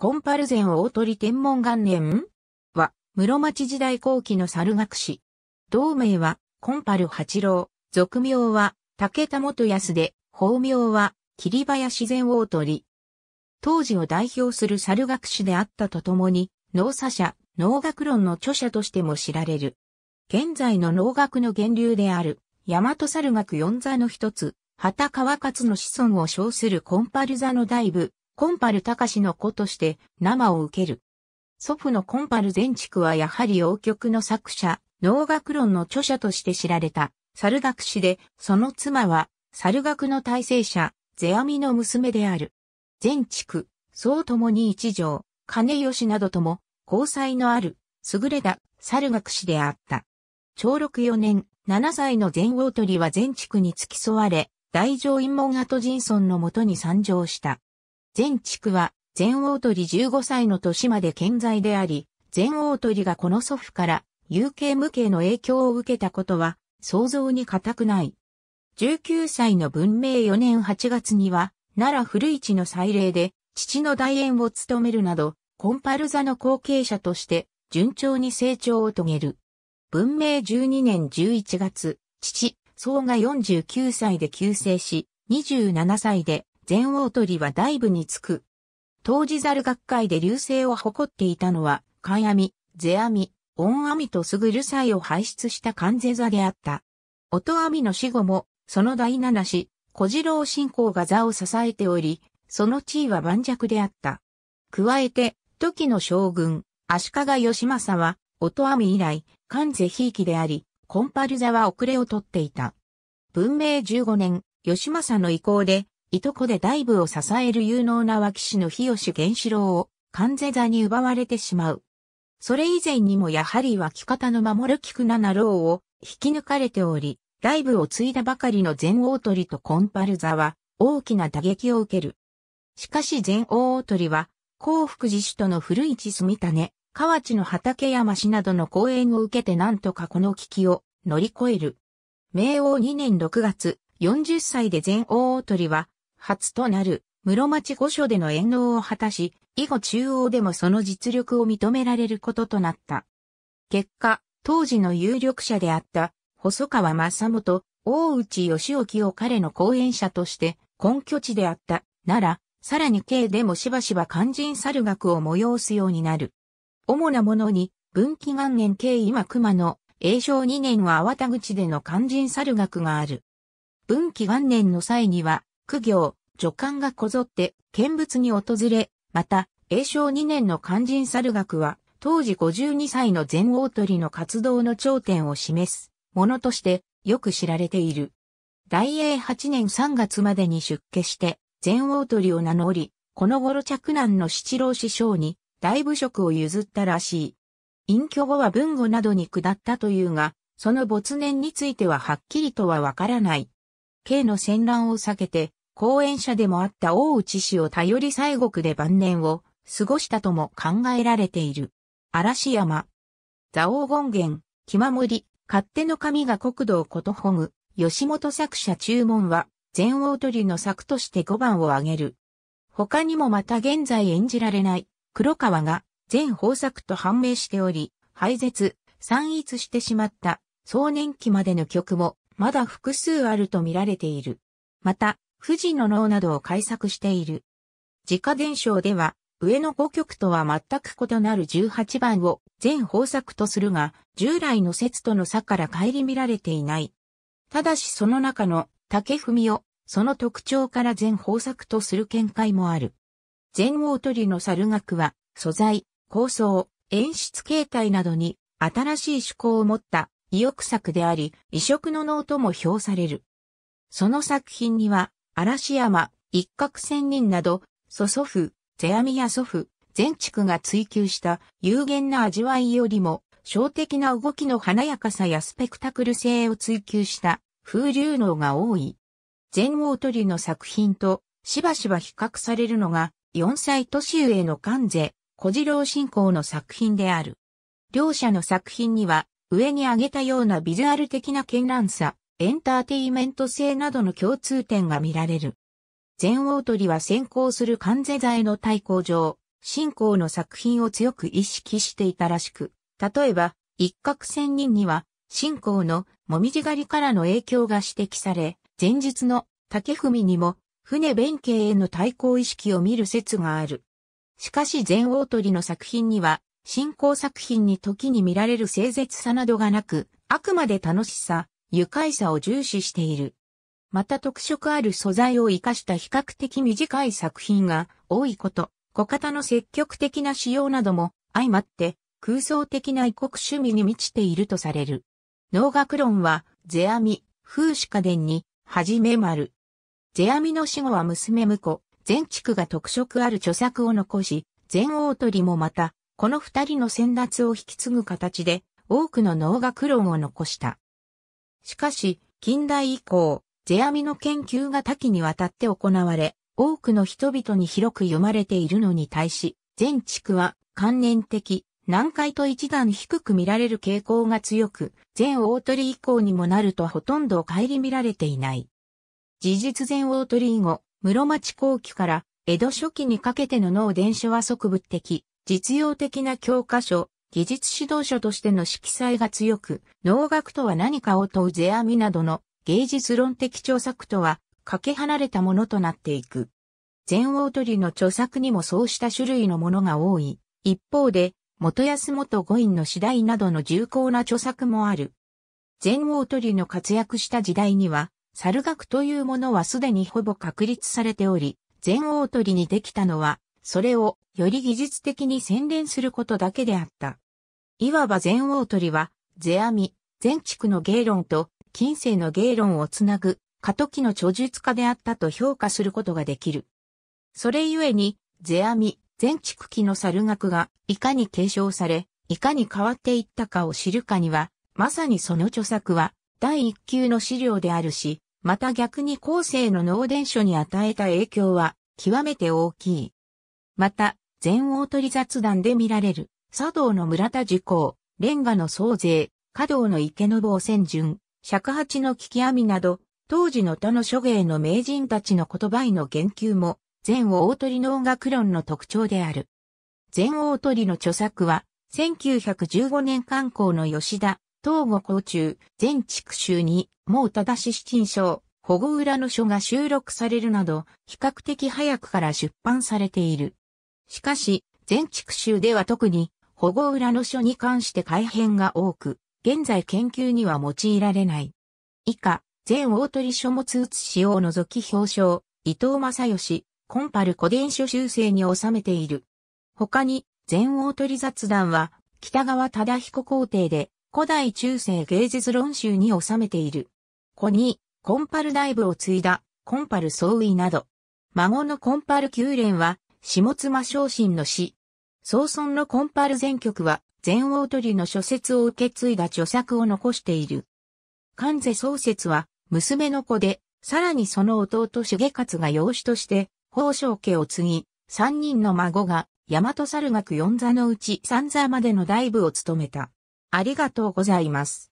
コンパルゼン大鳥天文元年は、室町時代後期の猿学士。同名は、コンパル八郎、俗名は、武田元康で、法名は、霧林善大鳥。当時を代表する猿学士であったとともに、農作者、農学論の著者としても知られる。現在の農学の源流である、大和猿学四座の一つ、畑川勝の子孫を称するコンパル座の大部、コンパル高氏の子として生を受ける。祖父のコンパル全区はやはり王曲の作者、農学論の著者として知られた、猿学士で、その妻は、猿学の体制者、世阿弥の娘である。全地そうともに一条、金吉などとも、交際のある、優れた猿学士であった。長禄4年、7歳の全王鳥は全区に付き添われ、大乗院門跡人村のもとに参上した。全地区は全大鳥15歳の年まで健在であり、全大鳥がこの祖父から有形無形の影響を受けたことは想像に難くない。19歳の文明4年8月には、奈良古市の祭礼で、父の代演を務めるなど、コンパル座の後継者として、順調に成長を遂げる。文明12年11月、父、宋が49歳で急逝し、27歳で全大鳥は大部につく。当時猿学会で流星を誇っていたのは、カやみ、ミ、ゼアミ、オンアミとすぐる祭を排出した関税座であった。音アミの死後も、その第七子、小次郎信仰が座を支えており、その地位は盤石であった。加えて、時の将軍、足利義政は、音み以来、関税ひいきであり、コンパル座は遅れをとっていた。文明15年、義政の意向で、いとこで大部を支える有能な脇氏の日吉源四郎を、関全座に奪われてしまう。それ以前にもやはり脇方の守る菊七郎を引き抜かれており、大部を継いだばかりの全大鳥とコンパル座は大きな打撃を受ける。しかし全大鳥は、幸福寺主との古市住種、河内の畠山氏などの講演を受けてなんとかこの危機を乗り越える。明王2年6月、40歳で全大鳥は、初となる室町御所での遠納を果たし、以後中央でもその実力を認められることとなった。結果、当時の有力者であった細川正元、大内義興を彼の後援者として根拠地であったなら、さらに京でもしばしば肝心猿学を催すようになる。主なものに、文紀元年慶今熊の永正2年は粟田口での肝心猿学がある。文紀元年の際には、苦行、助官がこぞって見物に訪れ、また、永正2年の肝心猿学は、当時52歳の全大鳥の活動の頂点を示すものとしてよく知られている。大英8年3月までに出家して、全大鳥を名乗り、この頃着難の七郎師匠に大部職を譲ったらしい。隠居後は文語などに下ったというが、その没年についてははっきりとはわからない。K の戦乱を避けて、講演者でもあった大内氏を頼り西国で晩年を過ごしたとも考えられている。嵐山。蔵王権現、気守、り、勝手の神が国土をことほぐ、吉本作者注文は、全王鳥の作として5番を挙げる。他にもまた現在演じられない、黒川が、全方作と判明しており、廃絶、散逸してしまった、壮年期までの曲も、まだ複数あると見られている。また、富士の脳などを改作している。自家伝承では、上の5曲とは全く異なる18番を全方作とするが、従来の説との差から顧みられていない。ただしその中の竹文をその特徴から全方作とする見解もある。全大鳥の猿楽は素材、構想、演出形態などに新しい趣向を持った意欲作であり、異色の能とも評される。その作品には嵐山、一攫千人など、祖祖父、世阿弥や祖父、全地区が追求した有限な味わいよりも、小的な動きの華やかさやスペクタクル性を追求した風流能が多い。全王鳥の作品としばしば比較されるのが、4歳年上の関税、小次郎信仰の作品である。両者の作品には、上に挙げたようなビジュアル的な絢爛さ、エンターテイメント性などの共通点が見られる。全大鳥は先行する関税材の対抗上、信仰の作品を強く意識していたらしく、例えば、一角千人には、信仰のもみじ狩りからの影響が指摘され、前日の竹文にも、船弁慶への対抗意識を見る説がある。しかし全大鳥の作品には、信仰作品に時に見られる清絶さなどがなく、あくまで楽しさ、愉快さを重視している。また特色ある素材を活かした比較的短い作品が多いこと、小型の積極的な仕様なども相まって空想的な異国趣味に満ちているとされる。農学論は、世阿弥、風刺家伝に、はじめ丸。世阿弥の死後は娘婿、全畜が特色ある著作を残し、全大鳥もまた、この二人の先達を引き継ぐ形で、多くの農学論を残した。しかし、近代以降、世阿弥の研究が多岐にわたって行われ、多くの人々に広く読まれているのに対し、全地区は関連的、南海と一段低く見られる傾向が強く、全大鳥以降にもなるとほとんど顧みられていない。事実全大鳥以後、室町後期から江戸初期にかけての脳伝書は即物的、実用的な教科書、技術指導書としての色彩が強く、能楽とは何かを問う世阿弥などの芸術論的著作とは、かけ離れたものとなっていく。全王鳥の著作にもそうした種類のものが多い。一方で、元安元五院の次第などの重厚な著作もある。全王鳥の活躍した時代には、猿楽というものはすでにほぼ確立されており、全王鳥にできたのは、それをより技術的に洗練することだけであった。いわば全王鳥は、世阿弥、全畜の芸論と近世の芸論をつなぐ過渡期の著述家であったと評価することができる。それゆえに、世阿弥、全畜期の猿学がいかに継承され、いかに変わっていったかを知るかには、まさにその著作は第一級の資料であるし、また逆に後世の能伝書に与えた影響は極めて大きい。また、全大鳥雑談で見られる、茶道の村田樹光、レンガの総勢、華道の池の坊千順、尺八の聞き網など、当時の他の諸芸の名人たちの言葉への言及も、全大鳥の音楽論の特徴である。全大鳥の著作は、1915年刊行の吉田、東後校中、全地区州に、もう正し七章、保護裏の書が収録されるなど、比較的早くから出版されている。しかし、全地区州では特に保護裏の書に関して改変が多く、現在研究には用いられない。以下、全大鳥書物写しを除き表彰、伊藤正義、コンパル古伝書修正に収めている。他に、全大鳥雑談は、北川忠彦皇帝で、古代中世芸術論集に収めている。子に、コンパル大部を継いだ、コンパル総意など。孫のコンパル宮連は、下妻昇進の詩。総村のコンパル全曲は、全取りの諸説を受け継いだ著作を残している。関瀬宗説は、娘の子で、さらにその弟重勝が養子として、宝生家を継ぎ、三人の孫が、大和猿学四座のうち三座までの大部を務めた。ありがとうございます。